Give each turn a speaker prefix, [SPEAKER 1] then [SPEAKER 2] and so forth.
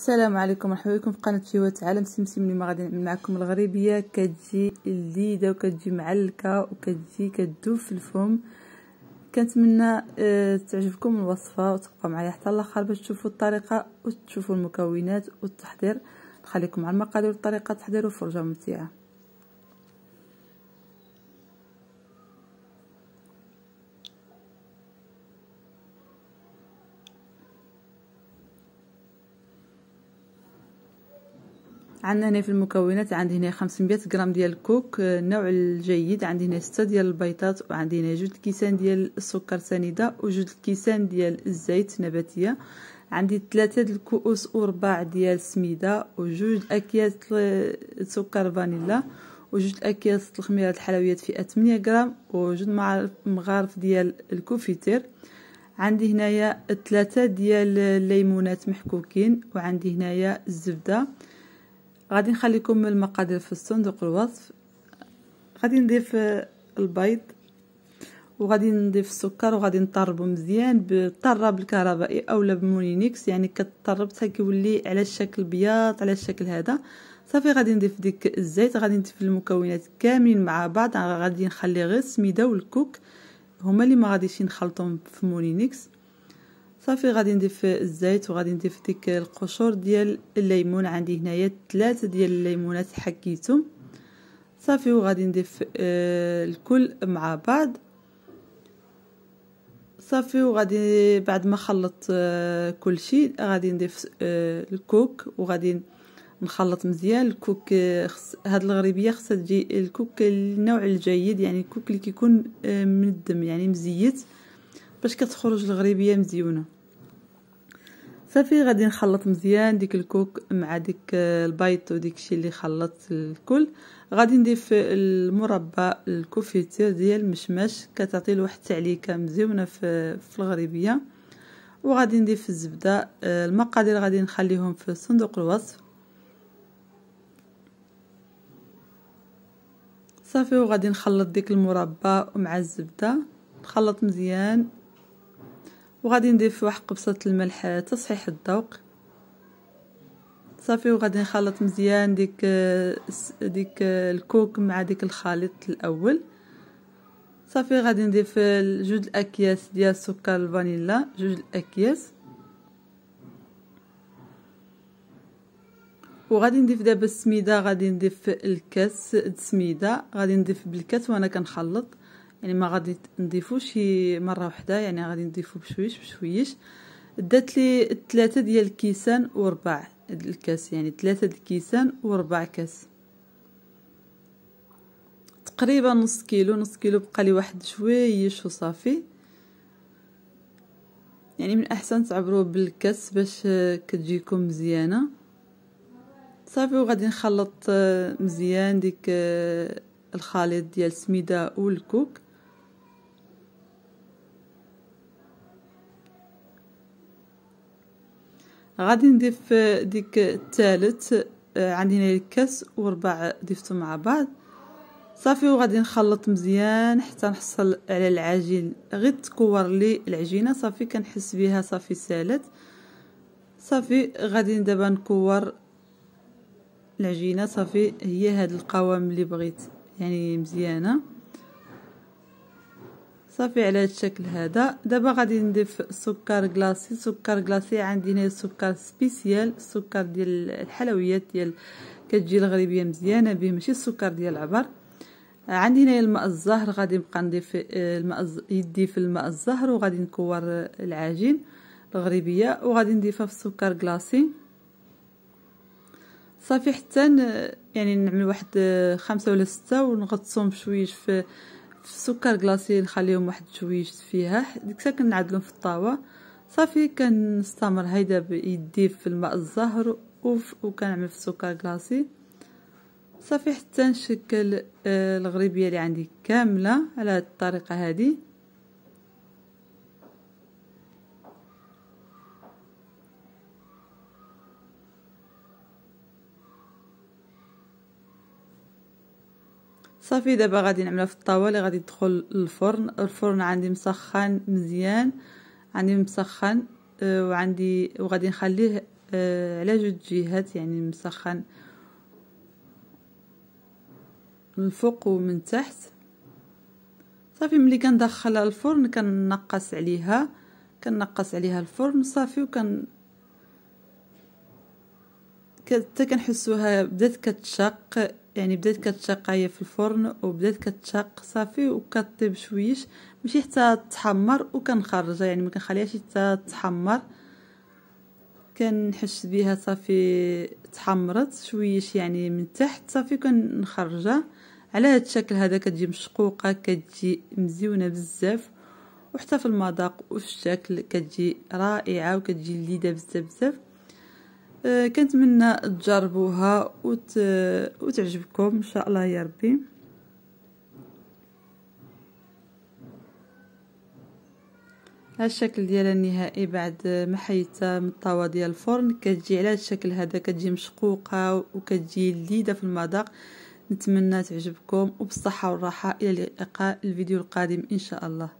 [SPEAKER 1] السلام عليكم مرحبا بكم في قناه فيوت عالم سمسم اللي غادي معكم الغريبيه كتجي لذيذه وكتجي معلكه وكتجي كتدوب في الفم كنتمنى أه تعجبكم الوصفه وتبقى معايا حتى الاخر باش تشوفوا الطريقه وتشوفوا المكونات والتحضير نخليكم مع المقادير والطريقه التحضير والفرجه ممتعه عندنا هنا في المكونات عندي هنا 500 غرام ديال الكوك النوع آه، الجيد عندي هنا 6 ديال البيضات وعندي هنا جوج الكيسان ديال السكر سنيده وجوج الكيسان ديال الزيت نباتيه عندي ثلاثة ديال الكؤوس وربع ديال السميده وجوج اكياس سكر فانيلا وجوج اكياس الخميره الحلويات فئه 8 غرام وجوج مغارف ديال الكوفيتير عندي هنايا ثلاثة ديال الليمونات محكوكين وعندي هنايا الزبده غادي نخليكم المقادير في صندوق الوصف غادي نضيف البيض وغادي نضيف السكر وغادي نطربو مزيان بالطراب الكهربائي اولا بمولينيكس يعني كطرب حتى كيولي على الشكل بياض على الشكل هذا صافي غادي نضيف ديك الزيت غادي نضيف المكونات كاملين مع بعض غادي نخلي غير السميده والكوك هما اللي ما غاديش نخلطهم في مولينيكس صافي غادي نضيف الزيت وغادي نضيف ديك القشور ديال الليمون عندي هنايا ثلاثه ديال الليمونات حكيتهم صافي وغادي نضيف آه الكل مع بعض صافي وغادي بعد ما خلطت آه كل شيء غادي نضيف آه الكوك وغادي نخلط مزيان الكوك آه، هاد الغريبيه خصها تجي الكوك النوع الجيد يعني الكوك اللي كيكون آه، من الدم يعني مزيت باش كتخرج الغريبيه مزيونه صافي غادي نخلط مزيان ديك الكوك مع ديك آه، البيض وديك الشيء اللي خلطت الكل غادي نضيف المربى الكوفيتير ديال المشماش كتعطي لواحد التعليكه مزيونه في, في الغريبيه وغادي نضيف الزبده آه، المقادير غادي نخليهم في صندوق الوصف صافي وغادي نخلط ديك المربى مع الزبده نخلط مزيان وغادي نضيف واحد قبصه الملح تصحيح الذوق صافي وغادي نخلط مزيان ديك ديك الكوك مع ديك الخليط الاول صافي غادي نضيف جوج الاكياس ديال السكر الفانيلا جوج الاكياس وغادي نضيف دابا السميده غادي نضيف الكاس السميده غادي نضيف بالكاس وانا كنخلط يعني ما غادي شي مره وحده يعني غادي نضيفو بشويش بشويش دات لي ثلاثه ديال الكيسان وربع الكاس يعني ثلاثه ديال الكيسان وربع كاس تقريبا نص كيلو نص كيلو بقى لي واحد شويش وصافي يعني من احسن تعبروه بالكاس باش كتجيكم مزيانه صافي وغادي نخلط مزيان ديك الخليط ديال السميده والكوك غادي نضيف ديك الثالث آه، عندي هنا الكاس وربع ضفته مع بعض صافي وغادي نخلط مزيان حتى نحصل على العجين غير تكور لي العجينه صافي كنحس بها صافي سالت صافي غادي دابا نكور العجينه صافي هي هاد القوام اللي بغيت يعني مزيانه صافي على هذا الشكل هذا دابا غادي نضيف سكر كلاصي سكر كلاصي عندي هنا سكر سبيسيال السكر ديال الحلويات ديال كتجي الغريبيه مزيانه به ماشي السكر ديال العبر عندي هنايا الماء الزهر غادي نبقى نضيف آه، الماء يدي في الماء الزهر وغادي نكور العجين الغريبيه وغادي نضيفها في السكر كلاصي صافي حتى يعني نعمل واحد آه، خمسة ولا ستة ونغطسهم بشويش في السكر كلاصي نخليهم واحد شويش فيها ديك ساعه كنعدلهم في الطاوه صافي كنستمر هيدا بيدي في الماء الزهر وكنعمل في السكر كلاصي صافي حتى نشكل آه، الغريبيه اللي عندي كامله على هاد الطريقه هذه صافي دابا غادي نعملها في الطاوله غادي تدخل الفرن الفرن عندي مسخن مزيان عندي مسخن آه، وعندي وغادي نخليه آه، على جوج جهات يعني مسخن من فوق ومن تحت صافي ملي كندخلها الفرن كننقص عليها كننقص عليها الفرن صافي وكن حتى كنحسوها بدات كتشق يعني بدات كتشق هي في الفرن وبدات كتشق صافي وكطيب شويش ماشي حتى تحمر وكنخرجها يعني ما كنخليهاش حتى تحمر كنحش بها صافي تحمرت شويش يعني من تحت صافي كنخرجها على هذا الشكل هذا كتجي مشقوقه كتجي مزيونه بزاف وحتى في المذاق وفي الشكل كتجي رائعه وكتجي لذيذه بزاف بزاف آه، كنتمنى تجربوها وت... وتعجبكم ان شاء الله يا ربي الشكل ديالها النهائي بعد ما حيدتها من الطاوه ديال الفرن كتجي على هذا الشكل هذا كتجي مشقوقه وكتجي لذيذه في المذاق نتمنى تعجبكم وبالصحه والراحه الى اللقاء الفيديو القادم ان شاء الله